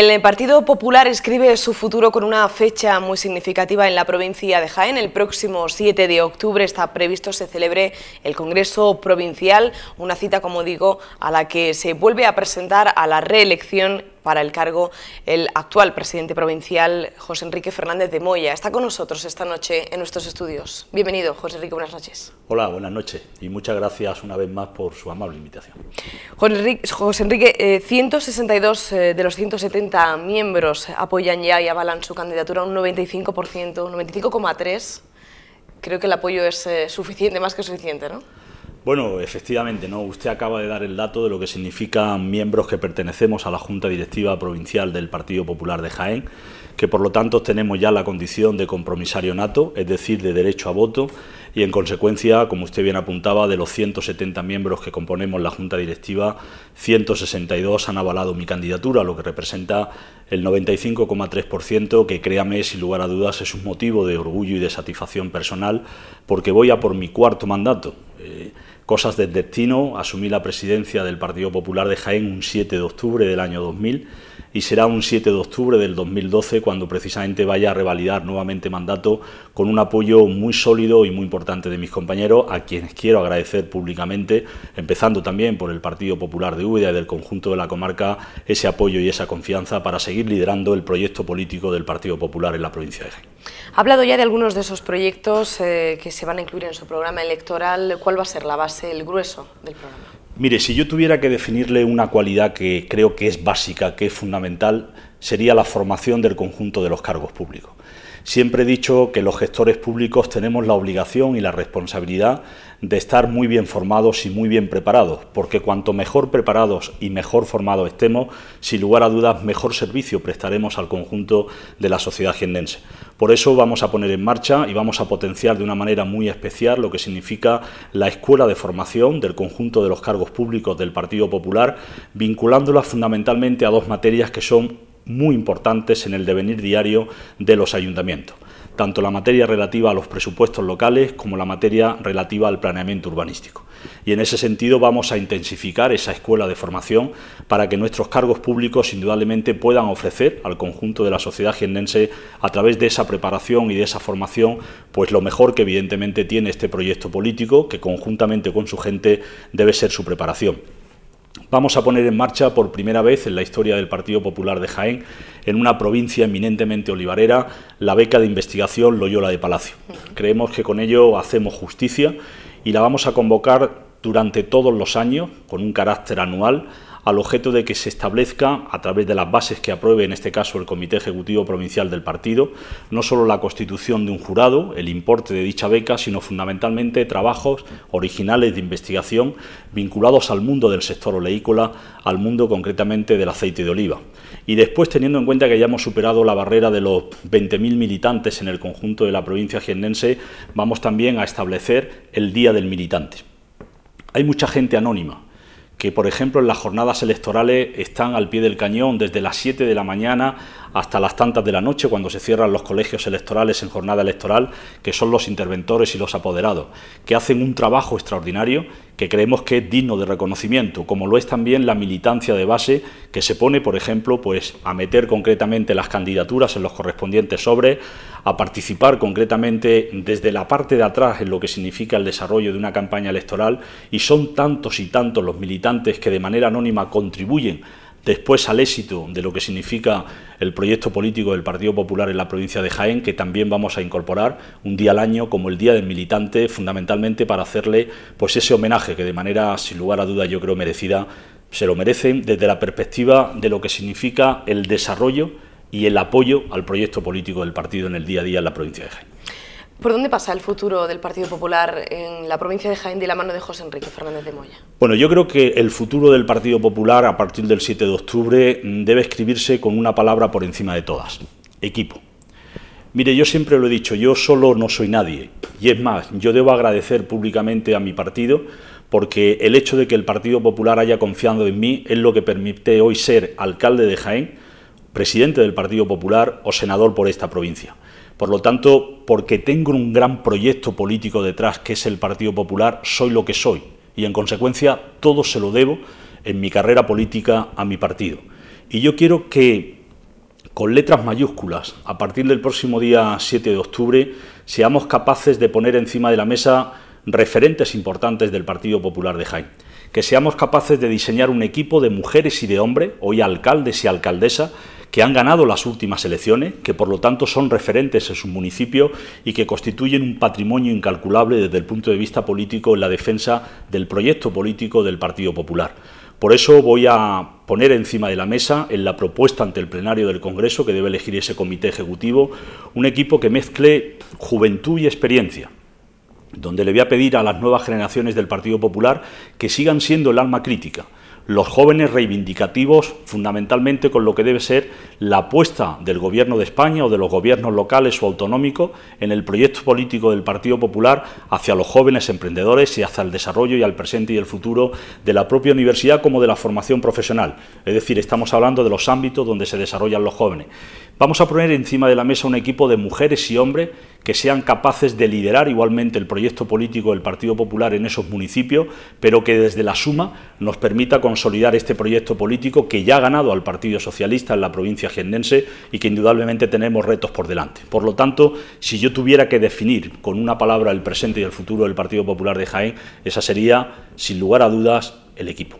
El Partido Popular escribe su futuro con una fecha muy significativa en la provincia de Jaén. El próximo 7 de octubre está previsto se celebre el Congreso Provincial, una cita, como digo, a la que se vuelve a presentar a la reelección para el cargo el actual presidente provincial José Enrique Fernández de Moya. Está con nosotros esta noche en nuestros estudios. Bienvenido, José Enrique, buenas noches. Hola, buenas noches y muchas gracias una vez más por su amable invitación. José Enrique, 162 eh, eh, de los 170 miembros apoyan ya y avalan su candidatura un 95%, 95,3%. Creo que el apoyo es eh, suficiente, más que suficiente, ¿no? Bueno, efectivamente, ¿no? Usted acaba de dar el dato de lo que significan miembros que pertenecemos a la Junta Directiva Provincial del Partido Popular de Jaén, que por lo tanto tenemos ya la condición de compromisario nato, es decir, de derecho a voto, y en consecuencia, como usted bien apuntaba, de los 170 miembros que componemos la Junta Directiva, 162 han avalado mi candidatura, lo que representa el 95,3%, que créame, sin lugar a dudas, es un motivo de orgullo y de satisfacción personal, porque voy a por mi cuarto mandato. Eh, Cosas del destino, asumí la presidencia del Partido Popular de Jaén un 7 de octubre del año 2000 y será un 7 de octubre del 2012 cuando precisamente vaya a revalidar nuevamente mandato con un apoyo muy sólido y muy importante de mis compañeros, a quienes quiero agradecer públicamente, empezando también por el Partido Popular de Úbeda y del conjunto de la comarca, ese apoyo y esa confianza para seguir liderando el proyecto político del Partido Popular en la provincia de Jaén. Ha hablado ya de algunos de esos proyectos eh, que se van a incluir en su programa electoral. ¿Cuál va a ser la base, el grueso del programa? Mire, si yo tuviera que definirle una cualidad que creo que es básica, que es fundamental, sería la formación del conjunto de los cargos públicos. Siempre he dicho que los gestores públicos tenemos la obligación y la responsabilidad de estar muy bien formados y muy bien preparados, porque cuanto mejor preparados y mejor formados estemos, sin lugar a dudas, mejor servicio prestaremos al conjunto de la sociedad gendense. Por eso vamos a poner en marcha y vamos a potenciar de una manera muy especial lo que significa la escuela de formación del conjunto de los cargos públicos del Partido Popular, vinculándola fundamentalmente a dos materias que son muy importantes en el devenir diario de los ayuntamientos tanto la materia relativa a los presupuestos locales como la materia relativa al planeamiento urbanístico. Y en ese sentido vamos a intensificar esa escuela de formación para que nuestros cargos públicos indudablemente puedan ofrecer al conjunto de la sociedad jiennense a través de esa preparación y de esa formación pues lo mejor que evidentemente tiene este proyecto político que conjuntamente con su gente debe ser su preparación vamos a poner en marcha por primera vez en la historia del Partido Popular de Jaén, en una provincia eminentemente olivarera, la beca de investigación Loyola de Palacio. Creemos que con ello hacemos justicia y la vamos a convocar durante todos los años, con un carácter anual, al objeto de que se establezca, a través de las bases que apruebe, en este caso el Comité Ejecutivo Provincial del Partido, no solo la constitución de un jurado, el importe de dicha beca, sino fundamentalmente trabajos originales de investigación vinculados al mundo del sector oleícola, al mundo concretamente del aceite de oliva. Y después, teniendo en cuenta que ya hemos superado la barrera de los 20.000 militantes en el conjunto de la provincia jiennense, vamos también a establecer el Día del Militante hay mucha gente anónima que, por ejemplo, en las jornadas electorales están al pie del cañón desde las 7 de la mañana hasta las tantas de la noche, cuando se cierran los colegios electorales en jornada electoral, que son los interventores y los apoderados, que hacen un trabajo extraordinario que creemos que es digno de reconocimiento, como lo es también la militancia de base que se pone, por ejemplo, pues a meter concretamente las candidaturas en los correspondientes sobres, a participar concretamente desde la parte de atrás en lo que significa el desarrollo de una campaña electoral y son tantos y tantos los militantes que de manera anónima contribuyen después al éxito de lo que significa el proyecto político del Partido Popular en la provincia de Jaén, que también vamos a incorporar un día al año como el Día del Militante, fundamentalmente para hacerle pues ese homenaje que de manera, sin lugar a duda, yo creo merecida, se lo merecen desde la perspectiva de lo que significa el desarrollo y el apoyo al proyecto político del partido en el día a día en la provincia de Jaén. ¿Por dónde pasa el futuro del Partido Popular en la provincia de Jaén de la mano de José Enrique Fernández de Moya? Bueno, yo creo que el futuro del Partido Popular a partir del 7 de octubre debe escribirse con una palabra por encima de todas, equipo. Mire, yo siempre lo he dicho, yo solo no soy nadie. Y es más, yo debo agradecer públicamente a mi partido porque el hecho de que el Partido Popular haya confiado en mí es lo que permite hoy ser alcalde de Jaén, presidente del Partido Popular o senador por esta provincia. Por lo tanto, porque tengo un gran proyecto político detrás, que es el Partido Popular, soy lo que soy. Y en consecuencia, todo se lo debo en mi carrera política a mi partido. Y yo quiero que, con letras mayúsculas, a partir del próximo día 7 de octubre, seamos capaces de poner encima de la mesa referentes importantes del Partido Popular de Jaén que seamos capaces de diseñar un equipo de mujeres y de hombres, hoy alcaldes y alcaldesas, que han ganado las últimas elecciones, que por lo tanto son referentes en su municipio y que constituyen un patrimonio incalculable desde el punto de vista político en la defensa del proyecto político del Partido Popular. Por eso voy a poner encima de la mesa, en la propuesta ante el plenario del Congreso que debe elegir ese comité ejecutivo, un equipo que mezcle juventud y experiencia donde le voy a pedir a las nuevas generaciones del Partido Popular que sigan siendo el alma crítica, los jóvenes reivindicativos fundamentalmente con lo que debe ser la apuesta del Gobierno de España o de los gobiernos locales o autonómicos en el proyecto político del Partido Popular hacia los jóvenes emprendedores y hacia el desarrollo y al presente y el futuro de la propia universidad como de la formación profesional. Es decir, estamos hablando de los ámbitos donde se desarrollan los jóvenes. Vamos a poner encima de la mesa un equipo de mujeres y hombres que sean capaces de liderar igualmente el proyecto político del Partido Popular en esos municipios, pero que desde la suma nos permita consolidar este proyecto político que ya ha ganado al Partido Socialista en la provincia genense y que indudablemente tenemos retos por delante. Por lo tanto, si yo tuviera que definir con una palabra el presente y el futuro del Partido Popular de Jaén, esa sería, sin lugar a dudas, el equipo.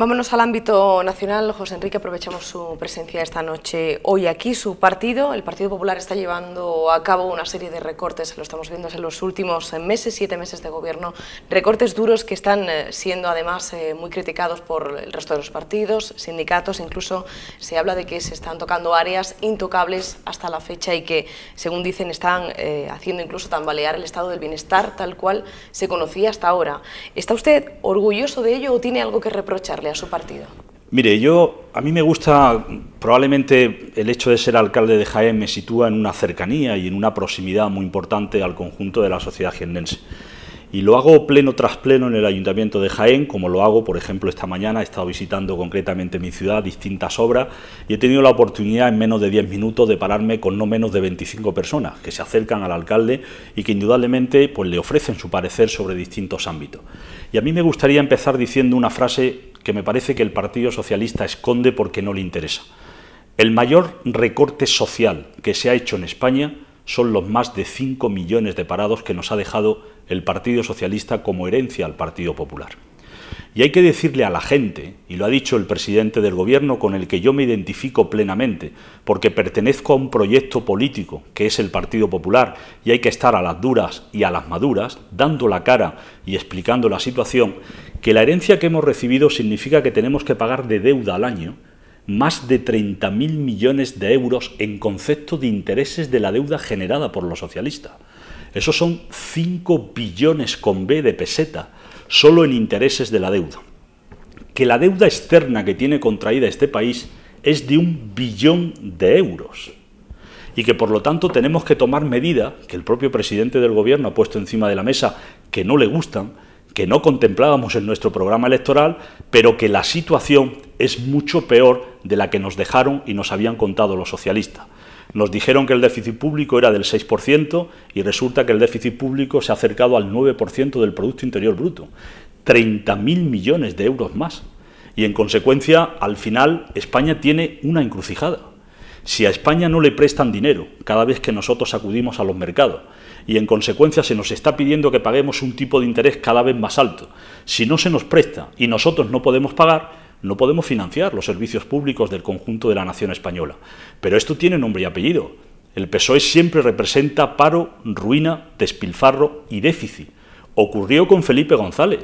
Vámonos al ámbito nacional. José Enrique, aprovechamos su presencia esta noche hoy aquí. Su partido, el Partido Popular, está llevando a cabo una serie de recortes, lo estamos viendo en los últimos meses, siete meses de gobierno, recortes duros que están eh, siendo además eh, muy criticados por el resto de los partidos, sindicatos, incluso se habla de que se están tocando áreas intocables hasta la fecha y que, según dicen, están eh, haciendo incluso tambalear el estado del bienestar tal cual se conocía hasta ahora. ¿Está usted orgulloso de ello o tiene algo que reprocharle? su partido? Mire, yo a mí me gusta probablemente el hecho de ser alcalde de Jaén me sitúa en una cercanía y en una proximidad muy importante al conjunto de la sociedad jiennense. Y lo hago pleno tras pleno en el Ayuntamiento de Jaén, como lo hago, por ejemplo, esta mañana he estado visitando concretamente mi ciudad, distintas obras, y he tenido la oportunidad en menos de 10 minutos de pararme con no menos de 25 personas que se acercan al alcalde y que indudablemente pues, le ofrecen su parecer sobre distintos ámbitos. Y a mí me gustaría empezar diciendo una frase que me parece que el Partido Socialista esconde porque no le interesa. El mayor recorte social que se ha hecho en España son los más de 5 millones de parados que nos ha dejado el Partido Socialista como herencia al Partido Popular. Y hay que decirle a la gente, y lo ha dicho el presidente del Gobierno con el que yo me identifico plenamente, porque pertenezco a un proyecto político que es el Partido Popular, y hay que estar a las duras y a las maduras, dando la cara y explicando la situación, que la herencia que hemos recibido significa que tenemos que pagar de deuda al año más de 30.000 millones de euros en concepto de intereses de la deuda generada por los socialistas. Esos son 5 billones con B de peseta, solo en intereses de la deuda. Que la deuda externa que tiene contraída este país es de un billón de euros y que por lo tanto tenemos que tomar medidas que el propio presidente del gobierno ha puesto encima de la mesa que no le gustan, que no contemplábamos en nuestro programa electoral, pero que la situación es mucho peor de la que nos dejaron y nos habían contado los socialistas. Nos dijeron que el déficit público era del 6% y resulta que el déficit público se ha acercado al 9% del Producto Interior Bruto. 30.000 millones de euros más. Y en consecuencia, al final, España tiene una encrucijada. Si a España no le prestan dinero cada vez que nosotros acudimos a los mercados y en consecuencia se nos está pidiendo que paguemos un tipo de interés cada vez más alto, si no se nos presta y nosotros no podemos pagar, no podemos financiar los servicios públicos del conjunto de la nación española. Pero esto tiene nombre y apellido. El PSOE siempre representa paro, ruina, despilfarro y déficit. Ocurrió con Felipe González,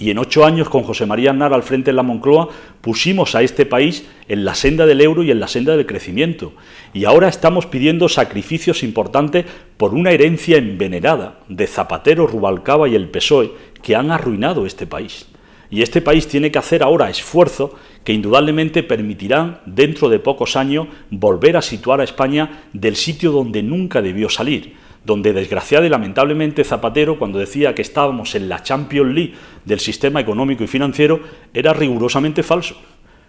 y en ocho años, con José María Aznar al frente en la Moncloa, pusimos a este país en la senda del euro y en la senda del crecimiento. Y ahora estamos pidiendo sacrificios importantes por una herencia envenenada de Zapatero, Rubalcaba y el PSOE que han arruinado este país. Y este país tiene que hacer ahora esfuerzo que indudablemente permitirá, dentro de pocos años, volver a situar a España del sitio donde nunca debió salir donde desgraciada y lamentablemente Zapatero, cuando decía que estábamos en la Champions League del sistema económico y financiero, era rigurosamente falso.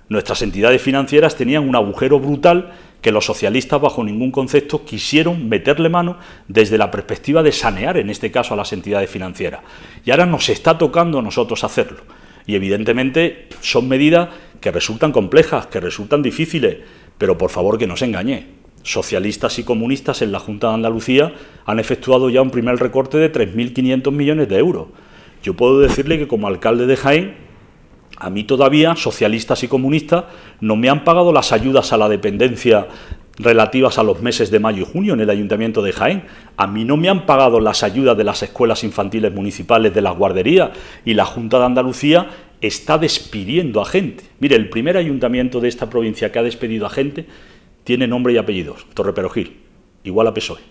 Nuestras entidades financieras tenían un agujero brutal que los socialistas bajo ningún concepto quisieron meterle mano desde la perspectiva de sanear, en este caso, a las entidades financieras. Y ahora nos está tocando a nosotros hacerlo. Y evidentemente son medidas que resultan complejas, que resultan difíciles, pero por favor que no se engañe socialistas y comunistas en la Junta de Andalucía han efectuado ya un primer recorte de 3.500 millones de euros. Yo puedo decirle que como alcalde de Jaén, a mí todavía, socialistas y comunistas, no me han pagado las ayudas a la dependencia relativas a los meses de mayo y junio en el Ayuntamiento de Jaén. A mí no me han pagado las ayudas de las escuelas infantiles municipales, de las guarderías, y la Junta de Andalucía está despidiendo a gente. Mire, el primer ayuntamiento de esta provincia que ha despedido a gente tiene nombre y apellidos, Torre Perogil, igual a PSOE.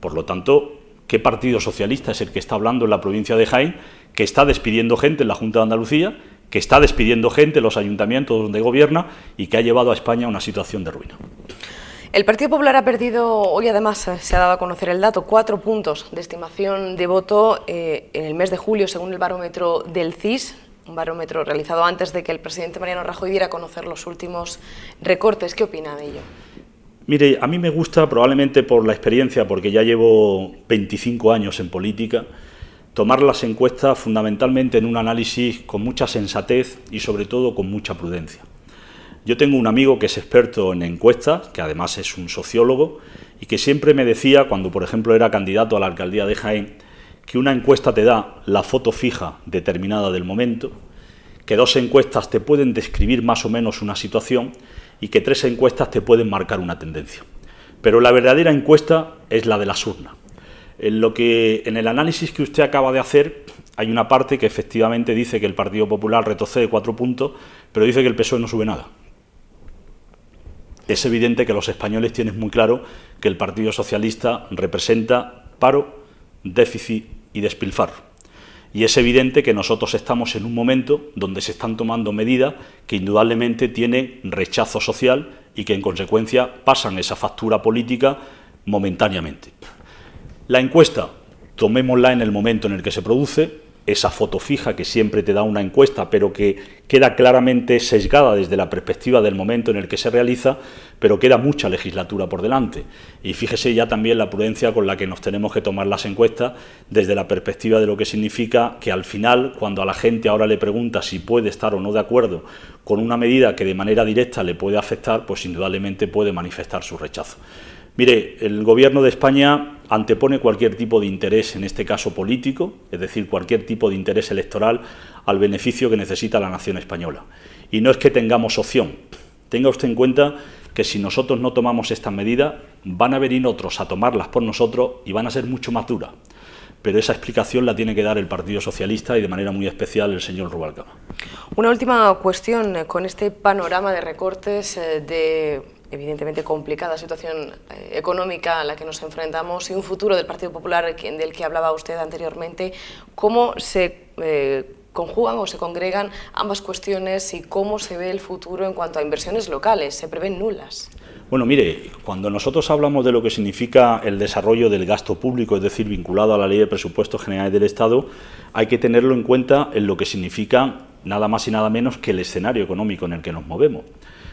Por lo tanto, ¿qué partido socialista es el que está hablando en la provincia de Jaén, que está despidiendo gente en la Junta de Andalucía, que está despidiendo gente en los ayuntamientos donde gobierna y que ha llevado a España a una situación de ruina? El Partido Popular ha perdido, hoy además eh, se ha dado a conocer el dato, cuatro puntos de estimación de voto eh, en el mes de julio según el barómetro del CIS un barómetro realizado antes de que el presidente Mariano Rajoy diera a conocer los últimos recortes. ¿Qué opina de ello? Mire, a mí me gusta probablemente por la experiencia, porque ya llevo 25 años en política, tomar las encuestas fundamentalmente en un análisis con mucha sensatez y sobre todo con mucha prudencia. Yo tengo un amigo que es experto en encuestas, que además es un sociólogo, y que siempre me decía, cuando por ejemplo era candidato a la alcaldía de Jaén, que una encuesta te da la foto fija determinada del momento, que dos encuestas te pueden describir más o menos una situación y que tres encuestas te pueden marcar una tendencia. Pero la verdadera encuesta es la de las urnas. En, lo que, en el análisis que usted acaba de hacer hay una parte que efectivamente dice que el Partido Popular retrocede cuatro puntos, pero dice que el PSOE no sube nada. Es evidente que los españoles tienen muy claro que el Partido Socialista representa paro déficit y despilfarro. Y es evidente que nosotros estamos en un momento donde se están tomando medidas que indudablemente tienen rechazo social y que en consecuencia pasan esa factura política momentáneamente. La encuesta, tomémosla en el momento en el que se produce, esa foto fija que siempre te da una encuesta, pero que queda claramente sesgada desde la perspectiva del momento en el que se realiza, pero queda mucha legislatura por delante. Y fíjese ya también la prudencia con la que nos tenemos que tomar las encuestas desde la perspectiva de lo que significa que al final, cuando a la gente ahora le pregunta si puede estar o no de acuerdo con una medida que de manera directa le puede afectar, pues indudablemente puede manifestar su rechazo. Mire, el Gobierno de España antepone cualquier tipo de interés, en este caso político, es decir, cualquier tipo de interés electoral, al beneficio que necesita la nación española. Y no es que tengamos opción. Tenga usted en cuenta que si nosotros no tomamos esta medida, van a venir otros a tomarlas por nosotros y van a ser mucho más duras. Pero esa explicación la tiene que dar el Partido Socialista y de manera muy especial el señor Rubalcaba. Una última cuestión. Con este panorama de recortes eh, de evidentemente complicada situación eh, económica a la que nos enfrentamos y un futuro del Partido Popular del que hablaba usted anteriormente, ¿cómo se eh, conjugan o se congregan ambas cuestiones y cómo se ve el futuro en cuanto a inversiones locales? ¿Se prevén nulas? Bueno, mire, cuando nosotros hablamos de lo que significa el desarrollo del gasto público, es decir, vinculado a la Ley de Presupuestos Generales del Estado, hay que tenerlo en cuenta en lo que significa nada más y nada menos que el escenario económico en el que nos movemos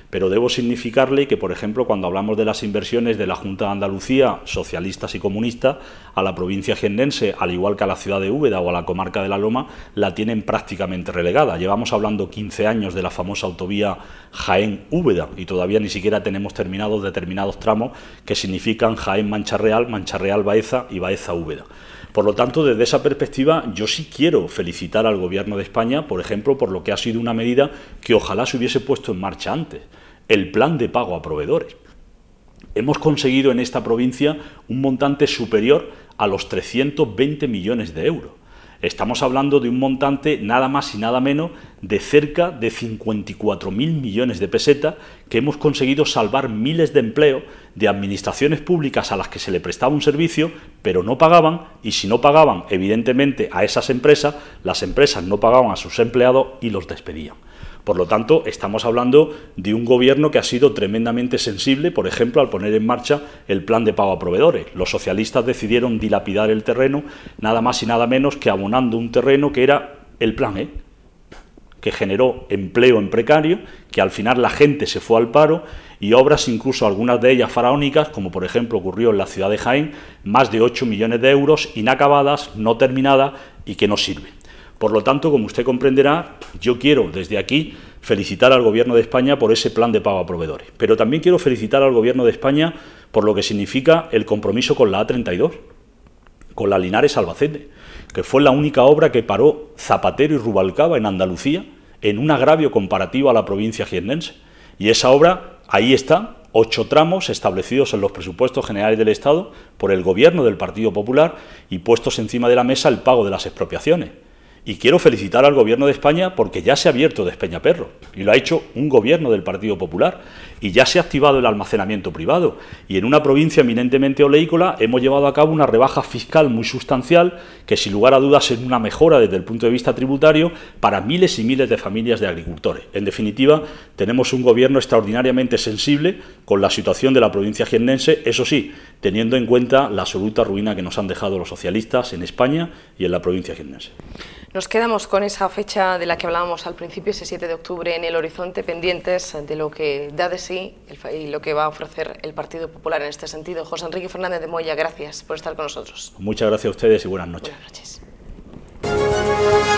pero debo significarle que, por ejemplo, cuando hablamos de las inversiones de la Junta de Andalucía, socialistas y comunistas, a la provincia gendense, al igual que a la ciudad de Úbeda o a la comarca de La Loma, la tienen prácticamente relegada. Llevamos hablando 15 años de la famosa autovía Jaén-Úbeda y todavía ni siquiera tenemos terminados determinados tramos que significan jaén mancharreal mancharreal Mancha baeza y Baeza-Úbeda. Por lo tanto, desde esa perspectiva, yo sí quiero felicitar al Gobierno de España, por ejemplo, por lo que ha sido una medida que ojalá se hubiese puesto en marcha antes el plan de pago a proveedores. Hemos conseguido en esta provincia un montante superior a los 320 millones de euros. Estamos hablando de un montante nada más y nada menos de cerca de 54.000 millones de pesetas que hemos conseguido salvar miles de empleos de administraciones públicas a las que se le prestaba un servicio, pero no pagaban, y si no pagaban, evidentemente, a esas empresas, las empresas no pagaban a sus empleados y los despedían. Por lo tanto, estamos hablando de un gobierno que ha sido tremendamente sensible, por ejemplo, al poner en marcha el plan de pago a proveedores. Los socialistas decidieron dilapidar el terreno, nada más y nada menos que abonando un terreno que era el plan E, que generó empleo en precario, que al final la gente se fue al paro y obras, incluso algunas de ellas faraónicas, como por ejemplo ocurrió en la ciudad de Jaén, más de 8 millones de euros inacabadas, no terminadas y que no sirven. Por lo tanto, como usted comprenderá, yo quiero desde aquí felicitar al Gobierno de España por ese plan de pago a proveedores, pero también quiero felicitar al Gobierno de España por lo que significa el compromiso con la A32, con la Linares Albacete, que fue la única obra que paró Zapatero y Rubalcaba en Andalucía en un agravio comparativo a la provincia giendense. Y esa obra ahí está, ocho tramos establecidos en los presupuestos generales del Estado por el Gobierno del Partido Popular y puestos encima de la mesa el pago de las expropiaciones. Y quiero felicitar al gobierno de España porque ya se ha abierto Despeñaperro y lo ha hecho un gobierno del Partido Popular y ya se ha activado el almacenamiento privado y en una provincia eminentemente oleícola hemos llevado a cabo una rebaja fiscal muy sustancial que sin lugar a dudas es una mejora desde el punto de vista tributario para miles y miles de familias de agricultores. En definitiva, tenemos un gobierno extraordinariamente sensible con la situación de la provincia jiennense, eso sí, teniendo en cuenta la absoluta ruina que nos han dejado los socialistas en España y en la provincia jiennense. Nos quedamos con esa fecha de la que hablábamos al principio, ese 7 de octubre en el horizonte, pendientes de lo que da de sí y lo que va a ofrecer el Partido Popular en este sentido. José Enrique Fernández de Moya, gracias por estar con nosotros. Muchas gracias a ustedes y buenas noches. Buenas noches.